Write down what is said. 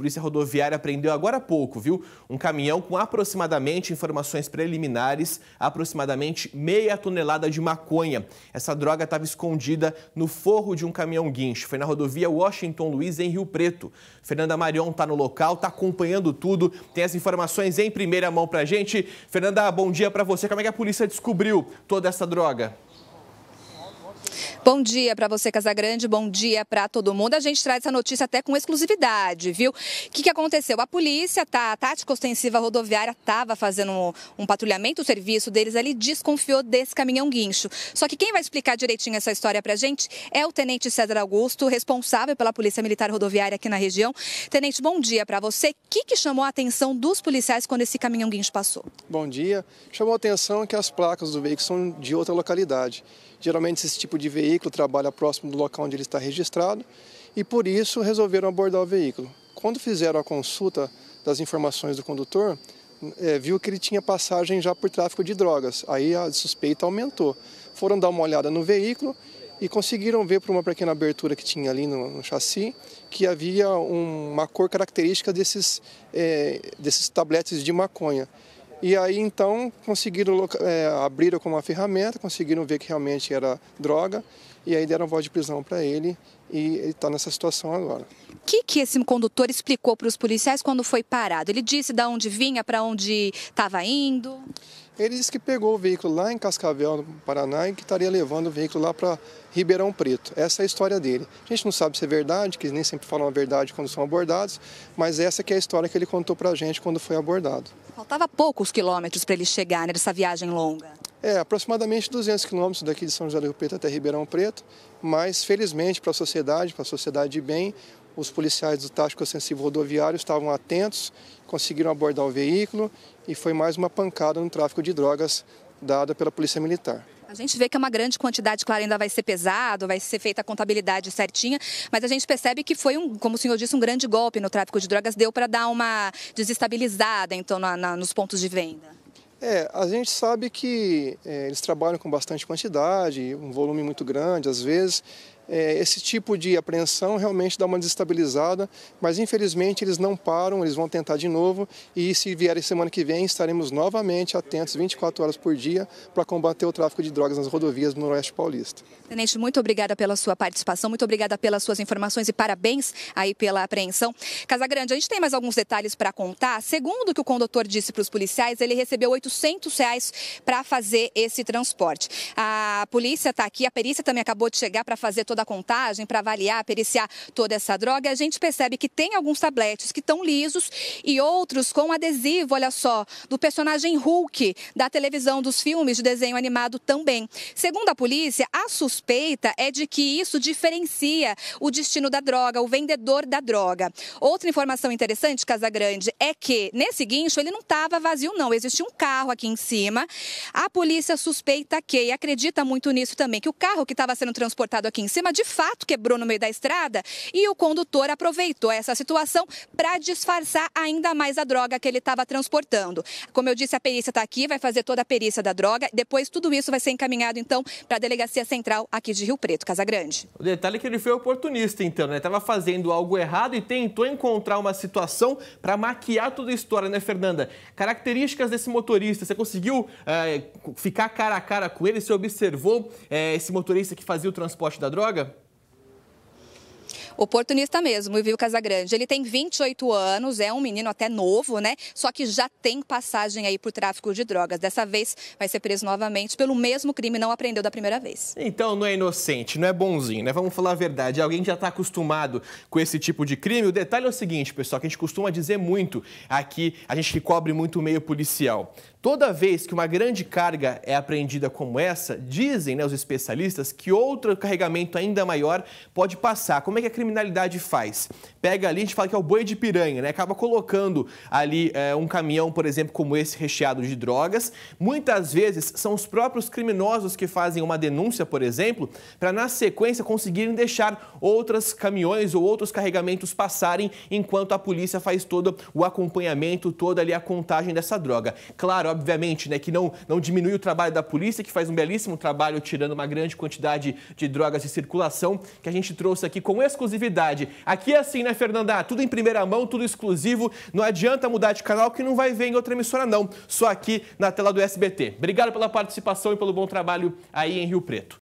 Polícia Rodoviária apreendeu agora há pouco, viu? Um caminhão com aproximadamente, informações preliminares, aproximadamente meia tonelada de maconha. Essa droga estava escondida no forro de um caminhão guincho. Foi na rodovia Washington Luiz, em Rio Preto. Fernanda Marion está no local, está acompanhando tudo, tem as informações em primeira mão a gente. Fernanda, bom dia para você. Como é que a polícia descobriu toda essa droga? Bom dia para você, Casagrande. Bom dia para todo mundo. A gente traz essa notícia até com exclusividade, viu? O que, que aconteceu? A polícia, tá, a tática ostensiva rodoviária, estava fazendo um, um, patrulhamento, o serviço deles ali desconfiou desse caminhão guincho. Só que quem vai explicar direitinho essa história para gente é o Tenente César Augusto, responsável pela Polícia Militar Rodoviária aqui na região. Tenente, bom dia para você. O que, que chamou a atenção dos policiais quando esse caminhão guincho passou? Bom dia. Chamou a atenção que as placas do veículo são de outra localidade. Geralmente esse tipo de veículo veículo trabalha próximo do local onde ele está registrado e por isso resolveram abordar o veículo. Quando fizeram a consulta das informações do condutor, é, viu que ele tinha passagem já por tráfico de drogas. Aí a suspeita aumentou. Foram dar uma olhada no veículo e conseguiram ver por uma pequena abertura que tinha ali no, no chassi que havia um, uma cor característica desses, é, desses tabletes de maconha. E aí então conseguiram é, abriram com uma ferramenta, conseguiram ver que realmente era droga e aí deram voz de prisão para ele e ele está nessa situação agora. O que, que esse condutor explicou para os policiais quando foi parado? Ele disse de onde vinha, para onde estava indo? Ele disse que pegou o veículo lá em Cascavel, no Paraná, e que estaria levando o veículo lá para Ribeirão Preto. Essa é a história dele. A gente não sabe se é verdade, que nem sempre falam a verdade quando são abordados, mas essa que é a história que ele contou para a gente quando foi abordado. Faltava poucos quilômetros para ele chegar nessa né, viagem longa. É, aproximadamente 200 quilômetros daqui de São José do Rio Preto até Ribeirão Preto, mas felizmente para a sociedade, para a sociedade de bem, os policiais do Tático Sensível Rodoviário estavam atentos, conseguiram abordar o veículo e foi mais uma pancada no tráfico de drogas dada pela Polícia Militar. A gente vê que é uma grande quantidade, claro, ainda vai ser pesado, vai ser feita a contabilidade certinha, mas a gente percebe que foi, um, como o senhor disse, um grande golpe no tráfico de drogas, deu para dar uma desestabilizada, então, na, na, nos pontos de venda. É, a gente sabe que é, eles trabalham com bastante quantidade, um volume muito grande, às vezes é, esse tipo de apreensão realmente dá uma desestabilizada, mas infelizmente eles não param, eles vão tentar de novo e se vierem semana que vem estaremos novamente atentos 24 horas por dia para combater o tráfico de drogas nas rodovias do Noroeste Paulista. Tenente, muito obrigada pela sua participação, muito obrigada pelas suas informações e parabéns aí pela apreensão. Casagrande, a gente tem mais alguns detalhes para contar. Segundo o que o condutor disse para os policiais, ele recebeu 800 reais para fazer esse transporte. A polícia está aqui, a perícia também acabou de chegar para fazer toda da contagem para avaliar, periciar toda essa droga, a gente percebe que tem alguns tabletes que estão lisos e outros com adesivo, olha só, do personagem Hulk da televisão, dos filmes de desenho animado também. Segundo a polícia, a suspeita é de que isso diferencia o destino da droga, o vendedor da droga. Outra informação interessante, Casagrande, é que nesse guincho ele não estava vazio, não. Existia um carro aqui em cima. A polícia suspeita que, e acredita muito nisso também, que o carro que estava sendo transportado aqui em cima forma, de fato, quebrou no meio da estrada e o condutor aproveitou essa situação para disfarçar ainda mais a droga que ele estava transportando. Como eu disse, a perícia está aqui, vai fazer toda a perícia da droga. Depois, tudo isso vai ser encaminhado, então, para a Delegacia Central aqui de Rio Preto, Casagrande. O detalhe é que ele foi oportunista, então, né? Estava fazendo algo errado e tentou encontrar uma situação para maquiar toda a história, né, Fernanda? Características desse motorista, você conseguiu é, ficar cara a cara com ele? Você observou é, esse motorista que fazia o transporte da droga? Frage. Oportunista mesmo, viu, Casagrande? Ele tem 28 anos, é um menino até novo, né? Só que já tem passagem aí por tráfico de drogas. Dessa vez vai ser preso novamente pelo mesmo crime, não aprendeu da primeira vez. Então não é inocente, não é bonzinho, né? Vamos falar a verdade. Alguém já está acostumado com esse tipo de crime. O detalhe é o seguinte, pessoal, que a gente costuma dizer muito aqui, a gente que cobre muito o meio policial. Toda vez que uma grande carga é apreendida como essa, dizem né, os especialistas que outro carregamento ainda maior pode passar. Como é que a crime criminalidade faz? Pega ali, a gente fala que é o boi de piranha, né? Acaba colocando ali é, um caminhão, por exemplo, como esse recheado de drogas. Muitas vezes são os próprios criminosos que fazem uma denúncia, por exemplo, para na sequência conseguirem deixar outros caminhões ou outros carregamentos passarem enquanto a polícia faz todo o acompanhamento, toda ali a contagem dessa droga. Claro, obviamente, né, que não, não diminui o trabalho da polícia, que faz um belíssimo trabalho tirando uma grande quantidade de drogas de circulação, que a gente trouxe aqui com exclusividade exclusividade. Aqui é assim, né, Fernanda? Ah, tudo em primeira mão, tudo exclusivo. Não adianta mudar de canal que não vai ver em outra emissora, não. Só aqui na tela do SBT. Obrigado pela participação e pelo bom trabalho aí em Rio Preto.